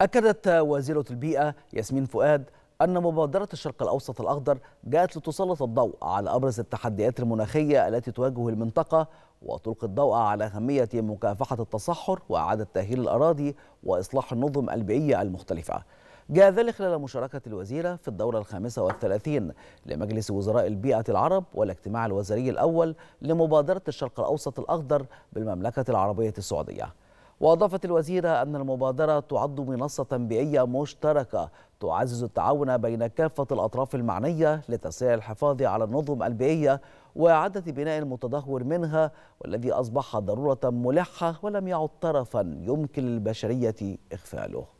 أكدت وزيرة البيئة ياسمين فؤاد أن مبادرة الشرق الأوسط الأخضر جاءت لتسلط الضوء على أبرز التحديات المناخية التي تواجه المنطقة وتلقي الضوء على أهمية مكافحة التصحر وإعادة تأهيل الأراضي وإصلاح النظم البيئية المختلفة. جاء ذلك خلال مشاركة الوزيرة في الدورة الخامسة والثلاثين لمجلس وزراء البيئة العرب والاجتماع الوزاري الأول لمبادرة الشرق الأوسط الأخضر بالمملكة العربية السعودية. وأضافت الوزيرة أن المبادرة تعد منصة بيئية مشتركة تعزز التعاون بين كافة الأطراف المعنية لتسريع الحفاظ على النظم البيئية وإعادة بناء المتدهور منها والذي أصبح ضرورة ملحة ولم يعد طرفا يمكن للبشرية إغفاله